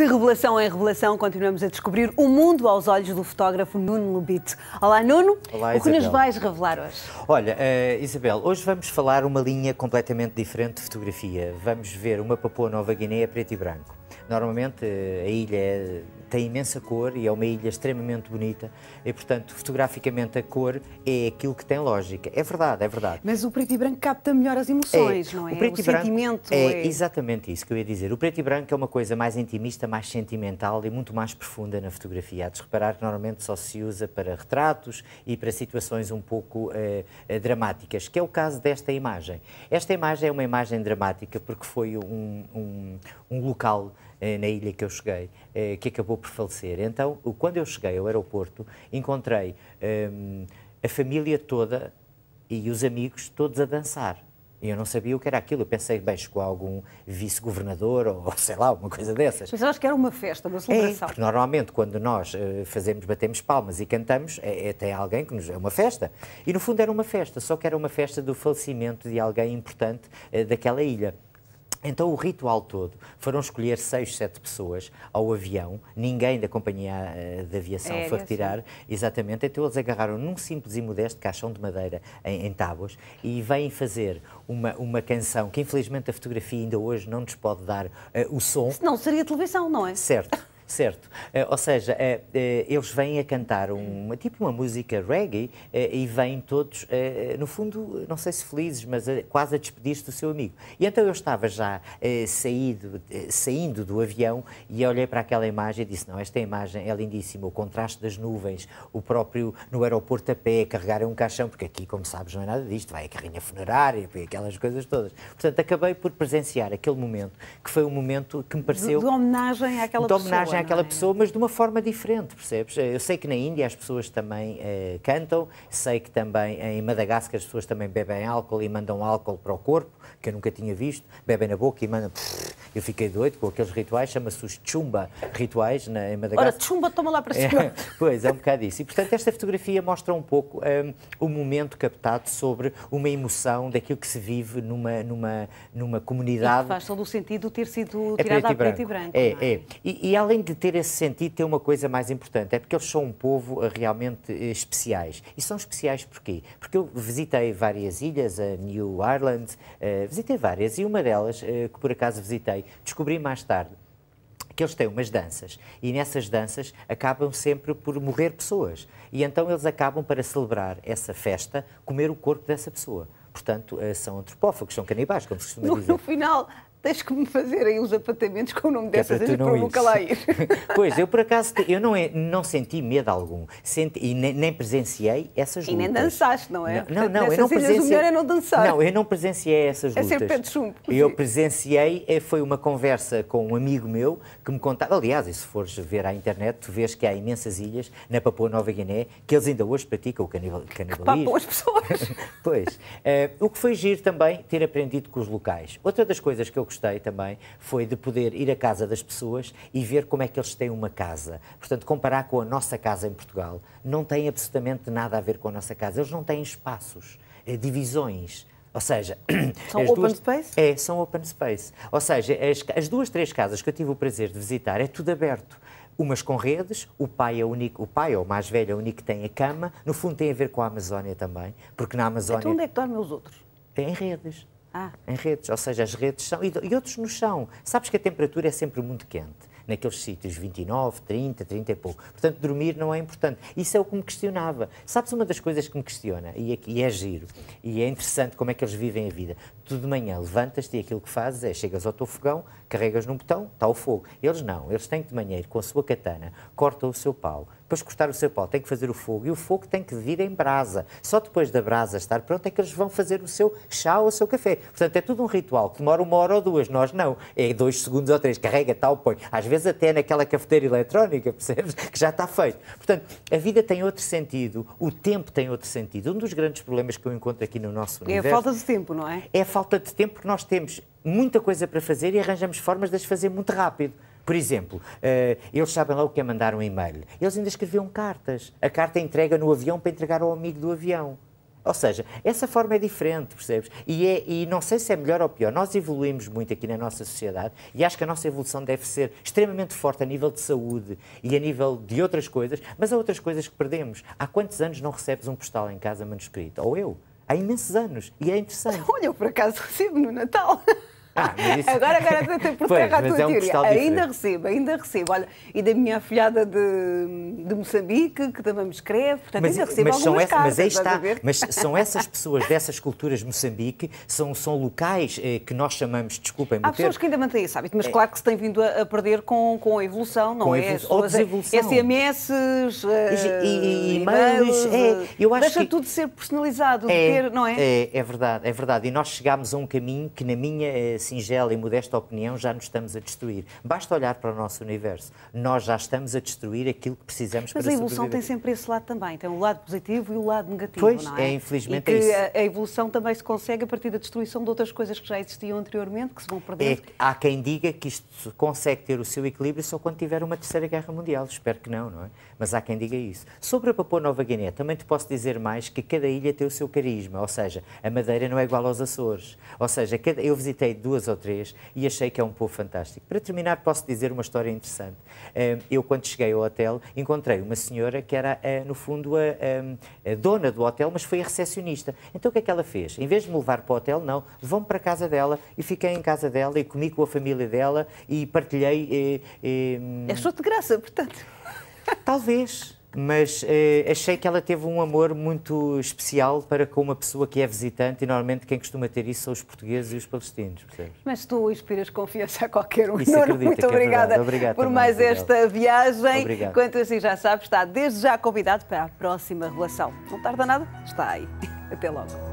De revelação em revelação, continuamos a descobrir o mundo aos olhos do fotógrafo Nuno Lubite. Olá, Nuno. Olá, o que Isabel. nos vais revelar hoje? Olha, uh, Isabel, hoje vamos falar uma linha completamente diferente de fotografia. Vamos ver uma Papua Nova Guiné preto e branco. Normalmente eh, a ilha é tem imensa cor e é uma ilha extremamente bonita e, portanto, fotograficamente a cor é aquilo que tem lógica. É verdade, é verdade. Mas o preto e branco capta melhor as emoções, é. não é? O, preto o e branco sentimento. É, é exatamente isso que eu ia dizer. O preto e branco é uma coisa mais intimista, mais sentimental e muito mais profunda na fotografia. Há de reparar que normalmente só se usa para retratos e para situações um pouco eh, eh, dramáticas, que é o caso desta imagem. Esta imagem é uma imagem dramática porque foi um, um, um local eh, na ilha que eu cheguei, eh, que acabou por falecer. Então, quando eu cheguei ao aeroporto, encontrei ehm, a família toda e os amigos todos a dançar. E eu não sabia o que era aquilo. Eu pensei, bem, chegou algum vice-governador ou sei lá, uma coisa dessas. Mas acho que era uma festa, uma é, celebração. É, porque normalmente quando nós eh, fazemos, batemos palmas e cantamos, é, é, tem alguém que nos. É uma festa. E no fundo era uma festa, só que era uma festa do falecimento de alguém importante daquela ilha. Então, o ritual todo, foram escolher seis, sete pessoas ao avião, ninguém da companhia eh, de aviação é, foi retirar, sim. exatamente. Então, eles agarraram num simples e modesto caixão de madeira em, em tábuas e vêm fazer uma, uma canção que, infelizmente, a fotografia ainda hoje não nos pode dar uh, o som. Não seria televisão, não é? Certo. Certo. Eh, ou seja, eh, eh, eles vêm a cantar uma, tipo uma música reggae e vêm todos, no fundo, não sei se felizes, mas quase a despedir-se do seu amigo. E então eu estava já saído, saindo do avião e olhei para aquela imagem e disse, não, esta imagem é lindíssima, o contraste das nuvens, o próprio no aeroporto a pé, carregar um caixão, porque aqui, como sabes, não é nada disto, vai a carrinha funerária, aquelas coisas todas. Portanto, acabei por presenciar aquele momento, que foi um momento que me pareceu... De, de homenagem àquela de homenagem pessoa é, é? pessoa, mas de uma forma diferente, percebes? Eh, eu sei que na Índia as pessoas também eh, cantam, sei que também eh, em Madagascar as pessoas também bebem álcool e mandam álcool para o corpo, que eu nunca tinha visto, bebem na boca e mandam. Eu fiquei doido com aqueles rituais, chama-se os chumba rituais na, em Madagascar. Ora, chumba, toma lá para cima. É, pois, é um bocado isso. E, portanto, esta fotografia mostra um pouco um, o momento captado sobre uma emoção daquilo que se vive numa, numa, numa comunidade. E faz todo o sentido ter sido é tirada a preto e branco. É, é? é. E, e, além de ter esse sentido, tem uma coisa mais importante, é porque eles são um povo eh, realmente eh, especiais. E são especiais porquê? Porque eu visitei várias ilhas, a New Ireland, uh, eh, visitei várias, e uma delas, uh, que por acaso visitei, sei. Descobri mais tarde que eles têm umas danças e nessas danças acabam sempre por morrer pessoas. E então eles acabam, para celebrar essa festa, comer o corpo dessa pessoa. Portanto, eh, são antropófagos, são canibais, como se costuma no, No final, tens que me fazer aí os apartamentos com o nome dessas é para nunca lá ir. Pois, eu por acaso eu não, é, não senti medo algum senti, e nem, nem presenciei essas lutas. E nem dançaste, não é? Não, não, não, eu não presenciei. O melhor é não dançar. Não, eu não presenciei essas é lutas. É ser pé de chumbo. Eu presenciei, eh, foi uma conversa com um amigo meu que me contava, aliás, e se fores ver à internet, tu vês que há imensas ilhas na Papua Nova Guiné que eles ainda hoje praticam o canibalismo. Que as pessoas. pois. Uh, o que foi giro também ter aprendido com os locais. Outra das coisas que eu gostei também foi de poder ir à casa das pessoas e ver como é que eles têm uma casa. Portanto, comparar com a nossa casa em Portugal, não tem absolutamente nada a ver com a nossa casa. Eles não têm espaços, eh, divisões. Ou seja, são open duas... space? É, são open space. Ou seja, as, as duas, três casas que eu tive o prazer de visitar, é tudo aberto umas com redes, o pai é único, o pai ou o mais velho é o único que tem a cama, no fundo tem a ver com a Amazónia também, porque na então, Amazónia... Então onde é que dormem os outros? Tem redes. Ah. Em redes, ou seja, as redes são, e, outros não são. Sabes que a temperatura é sempre muito quente naqueles sítios, 29, 30, 30 e pouco. Portanto, dormir não é importante. Isso é o que me questionava. Sabes uma das coisas que me questiona, e, é, e é giro, e é interessante como é que eles vivem a vida tu de manhã levantas-te e aquilo que fazes é chegas ao teu fogão, carregas num botão, está o fogo. Eles não, eles têm que de manhã ir com a sua katana, cortam o seu pau, depois cortar o seu pau tem que fazer o fogo e o fogo tem que vir em brasa. Só depois da brasa estar pronta é que eles vão fazer o seu chá ou o seu café. Portanto, é tudo um ritual que demora uma hora ou duas, nós não. É dois segundos ou três, carrega, tal, põe. Às vezes até naquela cafeteira eletrónica, percebes? Que já está feito. Portanto, a vida tem outro sentido, o tempo tem outro sentido. Um dos grandes problemas que eu encontro aqui no nosso universo... É a falta de tempo, não é? É a falta falta de tempo porque nós temos muita coisa para fazer e arranjamos formas de as fazer muito rápido. Por exemplo, eh, eles sabem lá o que é mandar um e-mail. Eles ainda escreviam cartas. A carta é entrega no avião para entregar ao amigo do avião. Ou seja, essa forma é diferente, percebes? E, é, e, não sei se é melhor ou pior. Nós evoluímos muito aqui na nossa sociedade e acho que a nossa evolução deve ser extremamente forte a nível de saúde e a nível de outras coisas, mas há outras coisas que perdemos. Há quantos anos não recebes um postal em casa manuscrito? Ou eu? há imensos anos e é interessante. Olha, eu por acaso recebo no Natal. Ah, isso... Agora, agora até por terra a tua é um teoria. Ainda recebo, ainda recebo. Olha, e da minha afilhada de, de Moçambique, que também me escreve, portanto, mas, ainda é- recebo mas algumas são cartas, mas aí está, mas são essas pessoas dessas culturas de Moçambique, são, são locais eh, que nós chamamos, desculpem-me Há pessoas que ainda mantêm esse hábito, mas é... claro que se tem vindo a, a, perder com, com a evolução, não com é? Evolução, ou é desevolução. SMS, eh, e, e, e e-mails, é, eh, eu acho deixa que... tudo ser personalizado, é, ter, não é? é? É verdade, é verdade. E nós chegámos a um caminho que na minha eh, singela e modesta opinião, já nos estamos a destruir. Basta olhar para o nosso universo. Nós já estamos a destruir aquilo que precisamos Mas para sobreviver. Mas a evolução tem sempre esse lado também. Tem o lado positivo e o lado negativo, pois, não é? é infelizmente é e que é isso. A evolução também se consegue a partir da destruição de outras coisas que já existiam anteriormente, que se vão perdendo. É, há quem diga que isto consegue ter o seu equilíbrio só quando tiver uma terceira guerra mundial. Espero que não, não é? Mas há quem diga isso. Sobre a Papua Nova Guiné, também te posso dizer mais que cada ilha tem o seu carisma. Ou seja, a Madeira não é igual aos Açores. Ou seja, eu visitei duas duas ou três, e achei que é um povo fantástico. Para terminar, posso dizer uma história interessante. Eu, quando cheguei ao hotel, encontrei uma senhora que era, ah, no fundo, a, a dona do hotel, mas foi a recepcionista. Então o que é que ela fez? Em vez de me levar para o hotel, não, levou-me para a casa dela e fiquei em casa dela e comi com a família dela e partilhei. Eh, eh, e, e... de graça, portanto. Talvez mas eh, achei que ela teve um amor muito especial para com uma pessoa que é visitante e normalmente quem costuma ter isso são os portugueses e os palestinos. Percebes? Mas tu inspiras confiança a qualquer um. Isso Nuno, muito é obrigada é Obrigado por mais esta viagem. Obrigado. Quanto assim já sabes, está desde já convidado para a próxima relação. Não tarda nada, está aí. Até logo.